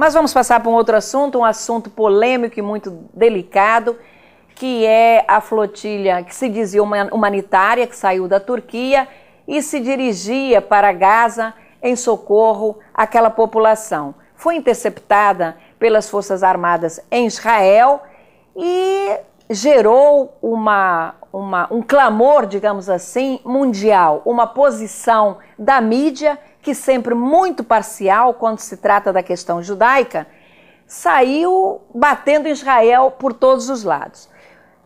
Mas vamos passar para um outro assunto, um assunto polêmico e muito delicado, que é a flotilha que se dizia humanitária, que saiu da Turquia e se dirigia para Gaza em socorro àquela população. Foi interceptada pelas Forças Armadas em Israel e gerou uma uma, um clamor, digamos assim, mundial, uma posição da mídia, que sempre muito parcial quando se trata da questão judaica, saiu batendo Israel por todos os lados.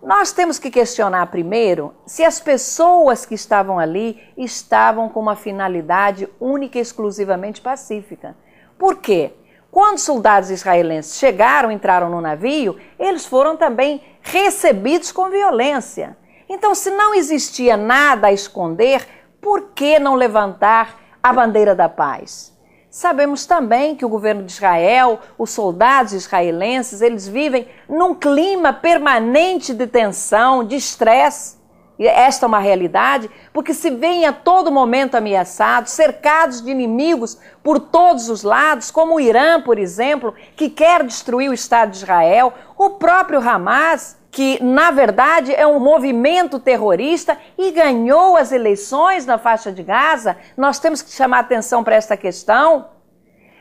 Nós temos que questionar primeiro se as pessoas que estavam ali estavam com uma finalidade única e exclusivamente pacífica. Por quê? Quando soldados israelenses chegaram, entraram no navio, eles foram também recebidos com violência. Então, se não existia nada a esconder, por que não levantar a bandeira da paz? Sabemos também que o governo de Israel, os soldados israelenses, eles vivem num clima permanente de tensão, de estresse. Esta é uma realidade, porque se veem a todo momento ameaçados, cercados de inimigos por todos os lados, como o Irã, por exemplo, que quer destruir o Estado de Israel, o próprio Hamas, que na verdade é um movimento terrorista e ganhou as eleições na faixa de Gaza, nós temos que chamar atenção para esta questão.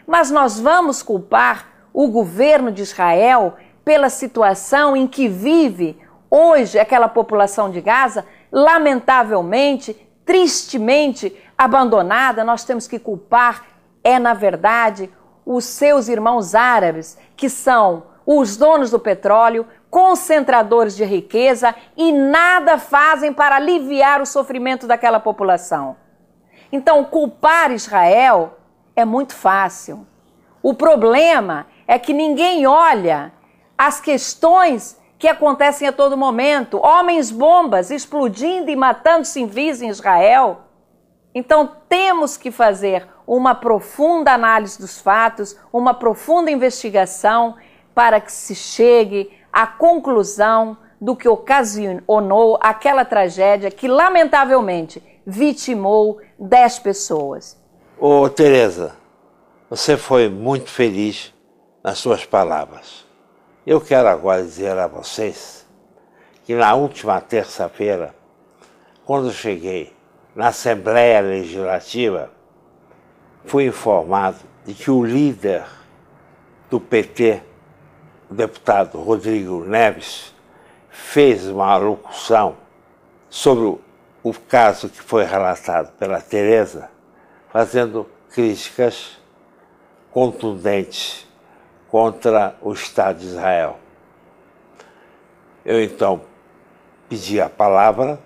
Mas nós vamos culpar o governo de Israel pela situação em que vive hoje aquela população de Gaza, lamentavelmente, tristemente abandonada, nós temos que culpar é, na verdade, os seus irmãos árabes, que são os donos do petróleo, concentradores de riqueza e nada fazem para aliviar o sofrimento daquela população. Então, culpar Israel é muito fácil. O problema é que ninguém olha as questões que acontecem a todo momento: homens bombas explodindo e matando civis em Israel. Então, temos que fazer uma profunda análise dos fatos, uma profunda investigação para que se chegue à conclusão do que ocasionou aquela tragédia que, lamentavelmente, vitimou 10 pessoas. Ô, Tereza, você foi muito feliz nas suas palavras. Eu quero agora dizer a vocês que na última terça-feira, quando cheguei na Assembleia Legislativa, fui informado de que o líder do PT deputado Rodrigo Neves fez uma locução sobre o, o caso que foi relatado pela Tereza, fazendo críticas contundentes contra o Estado de Israel. Eu então pedi a palavra,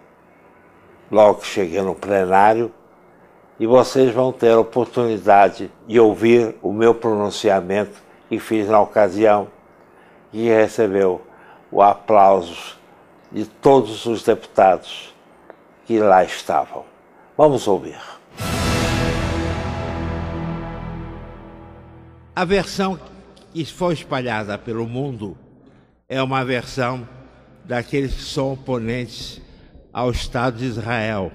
logo que cheguei no plenário, e vocês vão ter a oportunidade de ouvir o meu pronunciamento que fiz na ocasião e recebeu o aplauso de todos os deputados que lá estavam. Vamos ouvir. A versão que foi espalhada pelo mundo é uma versão daqueles que são oponentes ao Estado de Israel.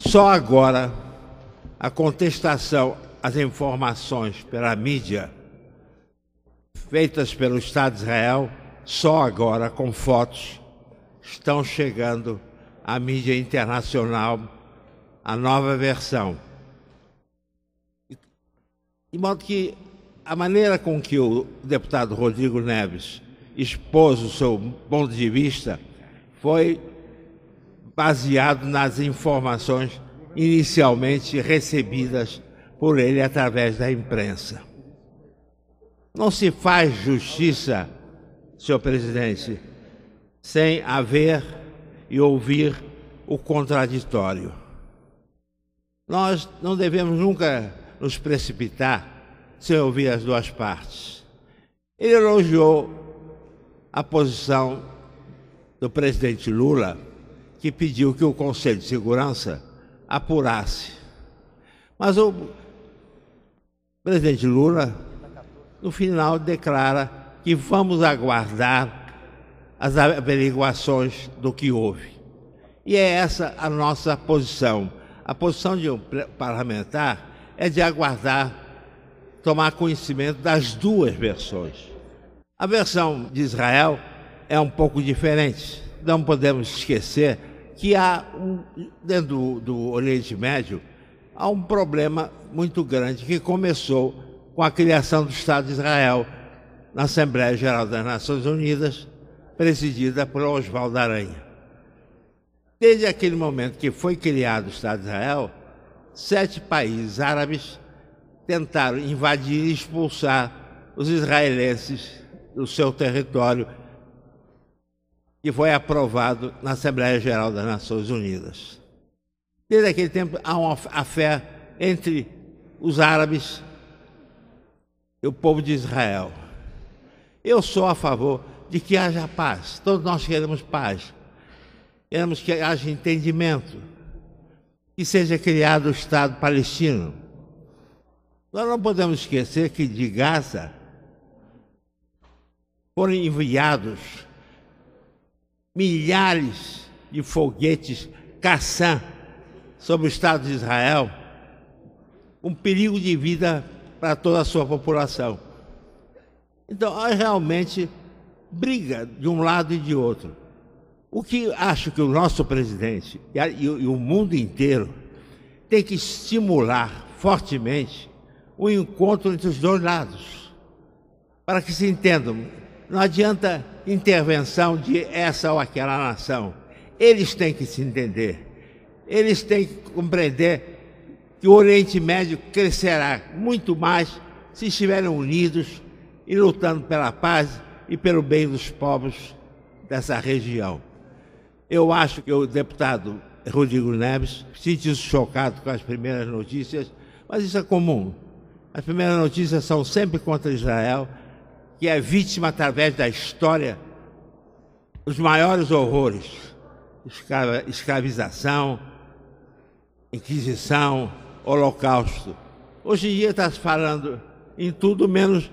Só agora a contestação às informações pela mídia feitas pelo Estado de Israel, só agora com fotos, estão chegando à mídia internacional a nova versão. De modo que a maneira com que o deputado Rodrigo Neves expôs o seu ponto de vista foi baseado nas informações inicialmente recebidas por ele através da imprensa. Não se faz justiça, senhor presidente, sem haver e ouvir o contraditório. Nós não devemos nunca nos precipitar sem ouvir as duas partes. Ele elogiou a posição do presidente Lula, que pediu que o Conselho de Segurança apurasse. Mas o presidente Lula no final declara que vamos aguardar as averiguações do que houve. E é essa a nossa posição. A posição de um parlamentar é de aguardar tomar conhecimento das duas versões. A versão de Israel é um pouco diferente. Não podemos esquecer que há, dentro do, do Oriente Médio, há um problema muito grande que começou com a criação do Estado de Israel na Assembleia Geral das Nações Unidas, presidida por Oswaldo Aranha. Desde aquele momento que foi criado o Estado de Israel, sete países árabes tentaram invadir e expulsar os israelenses do seu território, que foi aprovado na Assembleia Geral das Nações Unidas. Desde aquele tempo há uma, fé entre os árabes o povo de Israel. Eu sou a favor de que haja paz. Todos nós queremos paz. Queremos que haja entendimento. Que seja criado o Estado palestino. Nós não podemos esquecer que de Gaza foram enviados milhares de foguetes caçam sobre o Estado de Israel, um perigo de vida para toda a sua população. Então, há realmente briga de um lado e de outro. O que acho que o nosso presidente e o mundo inteiro tem que estimular fortemente o encontro entre os dois lados, para que se entendam. Não adianta intervenção de essa ou aquela nação. Eles têm que se entender. Eles têm que compreender que o Oriente Médio crescerá muito mais se estiverem unidos e lutando pela paz e pelo bem dos povos dessa região. Eu acho que o deputado Rodrigo Neves sentiu-se chocado com as primeiras notícias, mas isso é comum. As primeiras notícias são sempre contra Israel, que é vítima através da história dos maiores horrores: escravização, inquisição, holocausto. Hoje em dia está se falando em tudo menos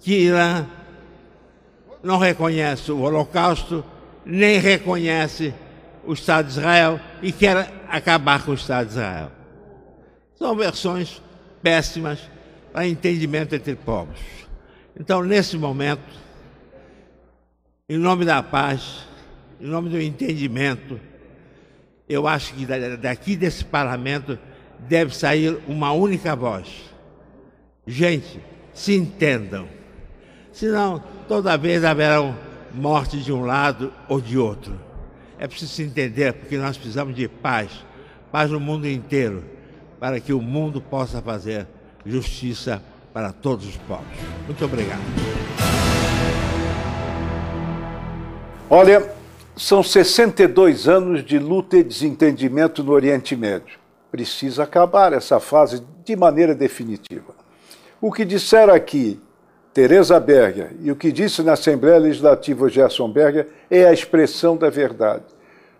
que Irã não reconhece o holocausto, nem reconhece o Estado de Israel e quer acabar com o Estado de Israel. São versões péssimas para entendimento entre povos. Então, nesse momento, em nome da paz, em nome do entendimento, eu acho que daqui desse parlamento deve sair uma única voz. Gente, se entendam. Senão, toda vez haverá morte de um lado ou de outro. É preciso se entender, porque nós precisamos de paz paz no mundo inteiro para que o mundo possa fazer justiça para todos os povos. Muito obrigado. Olha, são 62 anos de luta e desentendimento no Oriente Médio precisa acabar essa fase de maneira definitiva. O que disseram aqui Teresa Berger e o que disse na Assembleia Legislativa Gerson Berger é a expressão da verdade.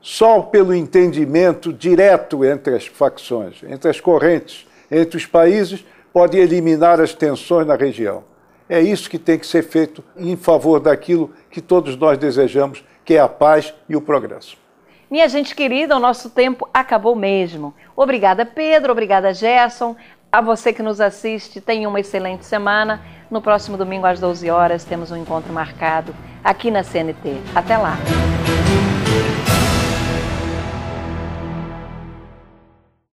Só pelo entendimento direto entre as facções, entre as correntes, entre os países, pode eliminar as tensões na região. É isso que tem que ser feito em favor daquilo que todos nós desejamos, que é a paz e o progresso. Minha gente querida, o nosso tempo acabou mesmo. Obrigada, Pedro. Obrigada, Gerson. A você que nos assiste, tenha uma excelente semana. No próximo domingo às 12 horas temos um encontro marcado aqui na CNT. Até lá.